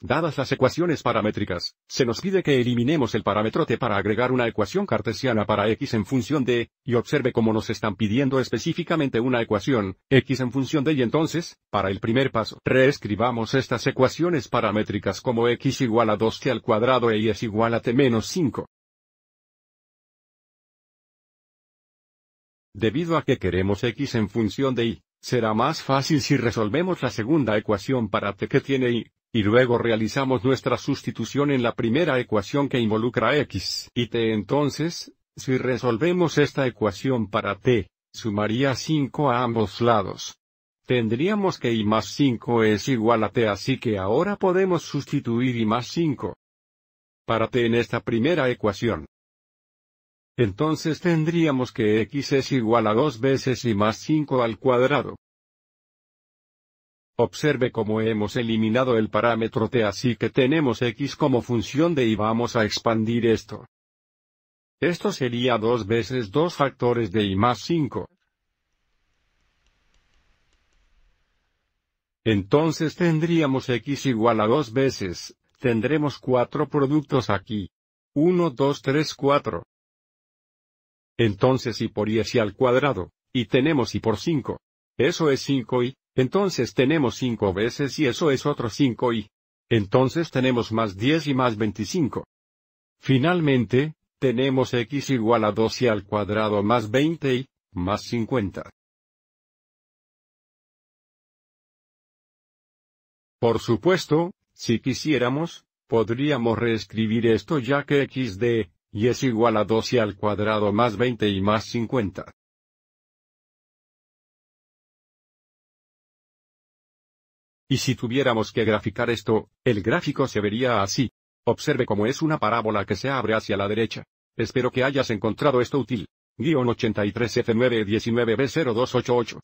Dadas las ecuaciones paramétricas, se nos pide que eliminemos el parámetro t para agregar una ecuación cartesiana para x en función de, y observe cómo nos están pidiendo específicamente una ecuación, x en función de y entonces, para el primer paso, reescribamos estas ecuaciones paramétricas como x igual a 2t al cuadrado e y es igual a t menos 5. Debido a que queremos x en función de y, será más fácil si resolvemos la segunda ecuación para t que tiene y, y luego realizamos nuestra sustitución en la primera ecuación que involucra x y t. Entonces, si resolvemos esta ecuación para t, sumaría 5 a ambos lados. Tendríamos que Y más 5 es igual a t así que ahora podemos sustituir Y más 5 para t en esta primera ecuación. Entonces tendríamos que x es igual a 2 veces Y más 5 al cuadrado. Observe cómo hemos eliminado el parámetro t así que tenemos x como función de y vamos a expandir esto. Esto sería dos veces dos factores de y más 5. Entonces tendríamos x igual a 2 veces, tendremos cuatro productos aquí. 1, 2, 3, 4. Entonces y por y y al cuadrado, y tenemos y por 5. Eso es 5 y, entonces tenemos 5 veces y eso es otro 5 y. Entonces tenemos más 10 y más 25. Finalmente, tenemos x igual a 12 al cuadrado más 20 y, más 50. Por supuesto, si quisiéramos, podríamos reescribir esto ya que x de, y es igual a 12 al cuadrado más 20 y más 50. Y si tuviéramos que graficar esto, el gráfico se vería así. Observe cómo es una parábola que se abre hacia la derecha. Espero que hayas encontrado esto útil. 83F919B0288.